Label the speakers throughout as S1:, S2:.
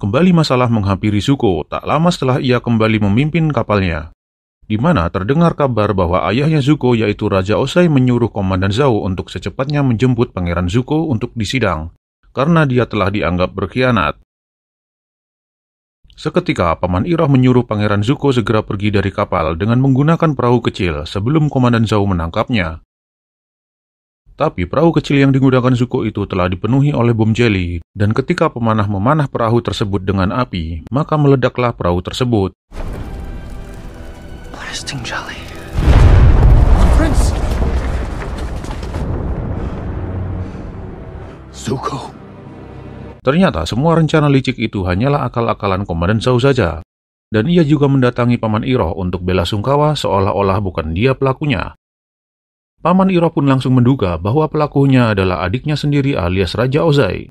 S1: kembali masalah menghampiri Zuko tak lama setelah ia kembali memimpin kapalnya, di mana terdengar kabar bahwa ayahnya Zuko yaitu Raja Osei menyuruh Komandan Zhao untuk secepatnya menjemput Pangeran Zuko untuk disidang, karena dia telah dianggap berkhianat. Seketika, Paman Iroh menyuruh Pangeran Zuko segera pergi dari kapal dengan menggunakan perahu kecil sebelum Komandan Zhao menangkapnya. Tapi perahu kecil yang digunakan Zuko itu telah dipenuhi oleh bom jelly, dan ketika pemanah memanah perahu tersebut dengan api, maka meledaklah perahu tersebut. Zuko. Ternyata semua rencana licik itu hanyalah akal-akalan Komandan Zhao saja. Dan ia juga mendatangi Paman Iroh untuk bela sungkawa seolah-olah bukan dia pelakunya, Paman Iro pun langsung menduga bahwa pelakunya adalah adiknya sendiri alias Raja Ozai.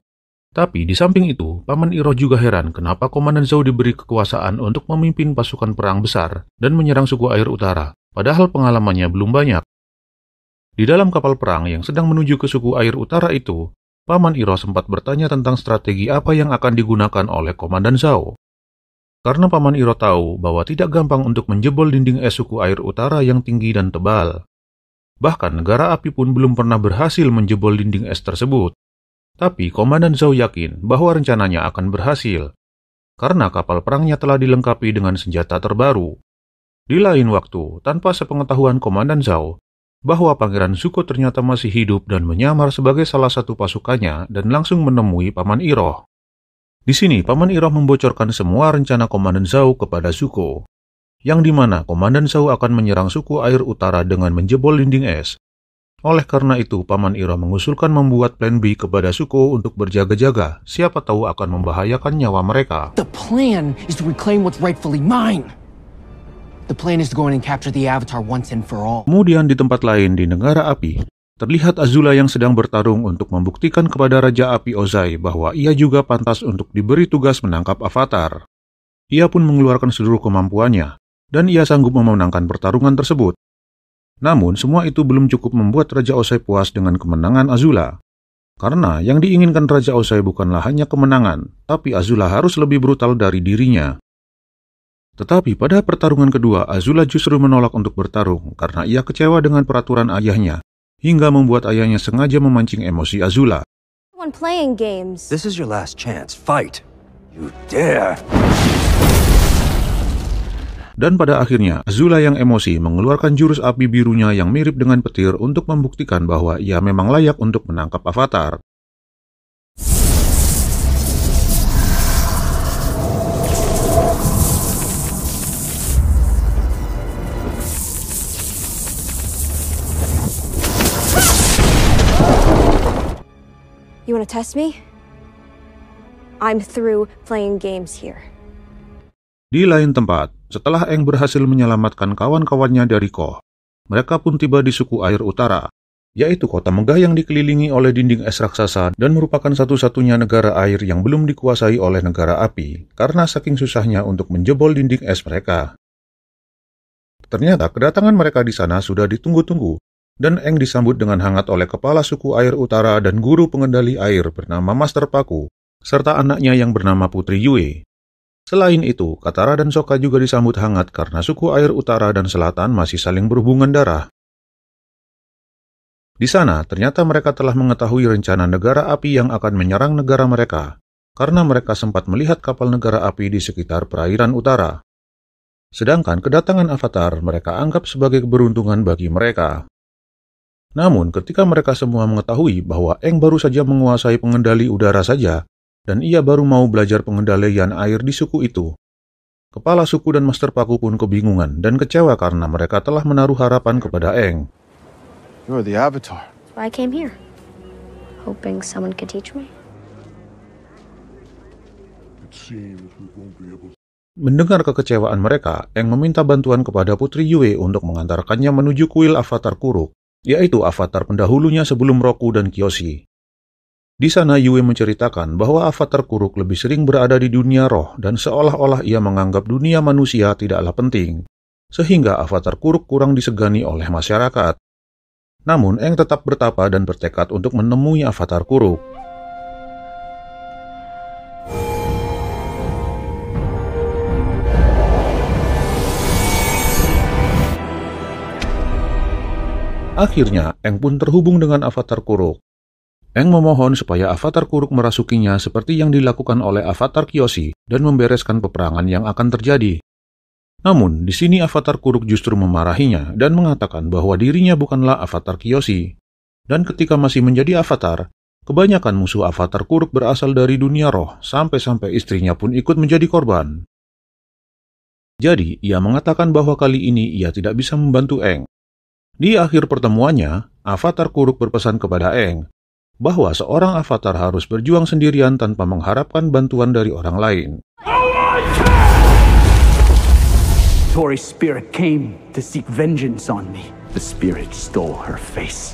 S1: Tapi di samping itu, Paman Iro juga heran kenapa Komandan Zhao diberi kekuasaan untuk memimpin pasukan perang besar dan menyerang suku air utara, padahal pengalamannya belum banyak. Di dalam kapal perang yang sedang menuju ke suku air utara itu, Paman Iro sempat bertanya tentang strategi apa yang akan digunakan oleh Komandan Zhao. Karena Paman Iro tahu bahwa tidak gampang untuk menjebol dinding es suku air utara yang tinggi dan tebal, Bahkan negara api pun belum pernah berhasil menjebol dinding es tersebut. Tapi Komandan Zhao yakin bahwa rencananya akan berhasil, karena kapal perangnya telah dilengkapi dengan senjata terbaru. Di lain waktu, tanpa sepengetahuan Komandan Zhao, bahwa Pangeran Zuko ternyata masih hidup dan menyamar sebagai salah satu pasukannya dan langsung menemui Paman Iroh. Di sini, Paman Iroh membocorkan semua rencana Komandan Zhao kepada Zuko yang dimana Komandan Sau akan menyerang suku air utara dengan menjebol dinding es. Oleh karena itu, Paman Ira mengusulkan membuat plan B kepada suku untuk berjaga-jaga, siapa tahu akan membahayakan nyawa mereka. The plan is to reclaim what's rightfully mine. The plan is to go and capture the Avatar once and for all. Kemudian di tempat lain di negara api, terlihat Azula yang sedang bertarung untuk membuktikan kepada Raja Api Ozai bahwa ia juga pantas untuk diberi tugas menangkap Avatar. Ia pun mengeluarkan seluruh kemampuannya, dan ia sanggup memenangkan pertarungan tersebut. Namun, semua itu belum cukup membuat Raja Osei puas dengan kemenangan Azula. Karena yang diinginkan Raja Osei bukanlah hanya kemenangan, tapi Azula harus lebih brutal dari dirinya. Tetapi pada pertarungan kedua, Azula justru menolak untuk bertarung karena ia kecewa dengan peraturan ayahnya, hingga membuat ayahnya sengaja memancing emosi Azula. this is your last chance. Fight. You dare. Dan pada akhirnya, Zula yang emosi mengeluarkan jurus api birunya yang mirip dengan petir untuk membuktikan bahwa ia memang layak untuk menangkap Avatar. You want to test me? I'm through playing games here. Di lain tempat, setelah Eng berhasil menyelamatkan kawan-kawannya dari Koh, mereka pun tiba di suku air utara, yaitu kota megah yang dikelilingi oleh dinding es raksasa dan merupakan satu-satunya negara air yang belum dikuasai oleh negara api karena saking susahnya untuk menjebol dinding es mereka. Ternyata kedatangan mereka di sana sudah ditunggu-tunggu, dan Eng disambut dengan hangat oleh kepala suku air utara dan guru pengendali air bernama Master Paku, serta anaknya yang bernama Putri Yue. Selain itu, Katara dan Soka juga disambut hangat karena suku air utara dan selatan masih saling berhubungan darah. Di sana, ternyata mereka telah mengetahui rencana negara api yang akan menyerang negara mereka, karena mereka sempat melihat kapal negara api di sekitar perairan utara. Sedangkan kedatangan Avatar mereka anggap sebagai keberuntungan bagi mereka. Namun, ketika mereka semua mengetahui bahwa Eng baru saja menguasai pengendali udara saja, dan ia baru mau belajar pengendalian air di suku itu. Kepala suku dan Master Paku pun kebingungan dan kecewa karena mereka telah menaruh harapan kepada Eng. Mendengar kekecewaan mereka, Eng meminta bantuan kepada Putri Yue untuk mengantarkannya menuju kuil Avatar Kuruk, yaitu avatar pendahulunya sebelum Roku dan Kyoshi. Di sana Yue menceritakan bahwa Avatar Kuruk lebih sering berada di dunia roh dan seolah-olah ia menganggap dunia manusia tidaklah penting, sehingga Avatar Kuruk kurang disegani oleh masyarakat. Namun Eng tetap bertapa dan bertekad untuk menemui Avatar Kuruk. Akhirnya, Eng pun terhubung dengan Avatar Kuruk. Eng memohon supaya avatar Kuruk merasukinya seperti yang dilakukan oleh avatar Kyoshi dan membereskan peperangan yang akan terjadi. Namun, di sini avatar Kuruk justru memarahinya dan mengatakan bahwa dirinya bukanlah avatar Kyoshi. Dan ketika masih menjadi avatar, kebanyakan musuh avatar Kuruk berasal dari dunia roh, sampai-sampai istrinya pun ikut menjadi korban. Jadi, ia mengatakan bahwa kali ini ia tidak bisa membantu Eng. Di akhir pertemuannya, avatar Kuruk berpesan kepada Eng bahwa seorang avatar harus berjuang sendirian tanpa mengharapkan bantuan dari orang lain. The spirit stole her face.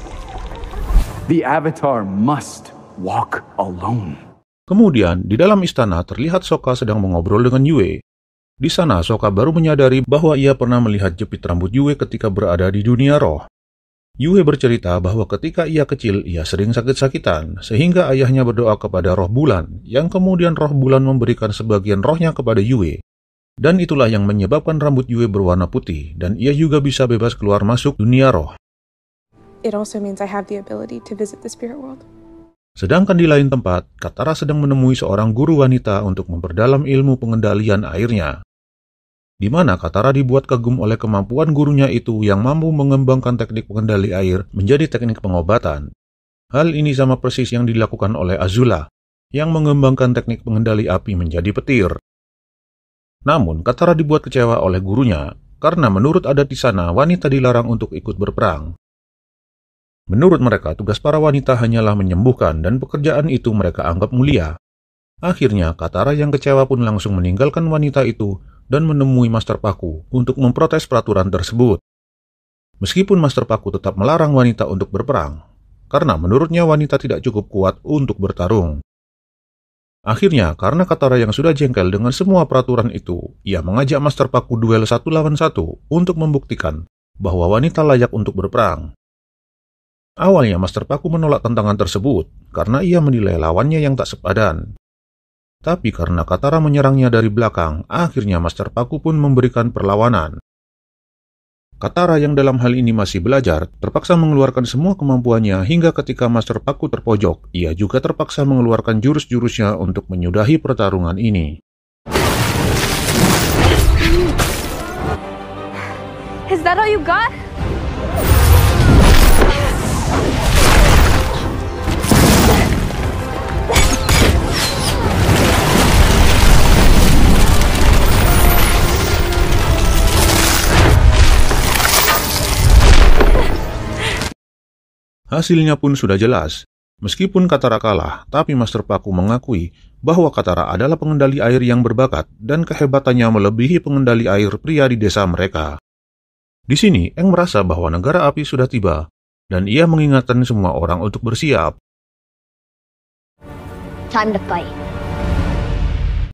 S1: The avatar must walk alone. Kemudian, di dalam istana terlihat Soka sedang mengobrol dengan Yue. Di sana, Soka baru menyadari bahwa ia pernah melihat jepit rambut Yue ketika berada di dunia roh. Yue bercerita bahwa ketika ia kecil, ia sering sakit-sakitan, sehingga ayahnya berdoa kepada roh bulan, yang kemudian roh bulan memberikan sebagian rohnya kepada Yue. Dan itulah yang menyebabkan rambut Yue berwarna putih, dan ia juga bisa bebas keluar masuk dunia roh. It also means I have the ability to visit the spirit world. Sedangkan di lain tempat, Katara sedang menemui seorang guru wanita untuk memperdalam ilmu pengendalian airnya di mana Katara dibuat kagum oleh kemampuan gurunya itu yang mampu mengembangkan teknik pengendali air menjadi teknik pengobatan. Hal ini sama persis yang dilakukan oleh Azula, yang mengembangkan teknik pengendali api menjadi petir. Namun, Katara dibuat kecewa oleh gurunya, karena menurut adat di sana, wanita dilarang untuk ikut berperang. Menurut mereka, tugas para wanita hanyalah menyembuhkan dan pekerjaan itu mereka anggap mulia. Akhirnya, Katara yang kecewa pun langsung meninggalkan wanita itu dan menemui Master Paku untuk memprotes peraturan tersebut. Meskipun Master Paku tetap melarang wanita untuk berperang, karena menurutnya wanita tidak cukup kuat untuk bertarung. Akhirnya, karena Katara yang sudah jengkel dengan semua peraturan itu, ia mengajak Master Paku duel satu lawan satu untuk membuktikan bahwa wanita layak untuk berperang. Awalnya Master Paku menolak tantangan tersebut karena ia menilai lawannya yang tak sepadan. Tapi karena Katara menyerangnya dari belakang, akhirnya Master Paku pun memberikan perlawanan. Katara yang dalam hal ini masih belajar, terpaksa mengeluarkan semua kemampuannya hingga ketika Master Paku terpojok, ia juga terpaksa mengeluarkan jurus-jurusnya untuk menyudahi pertarungan ini. Is that all you got? Hasilnya pun sudah jelas. Meskipun Katara kalah, tapi Master Paku mengakui bahwa Katara adalah pengendali air yang berbakat dan kehebatannya melebihi pengendali air pria di desa mereka. Di sini, Eng merasa bahwa negara api sudah tiba, dan ia mengingatkan semua orang untuk bersiap. Time to fight.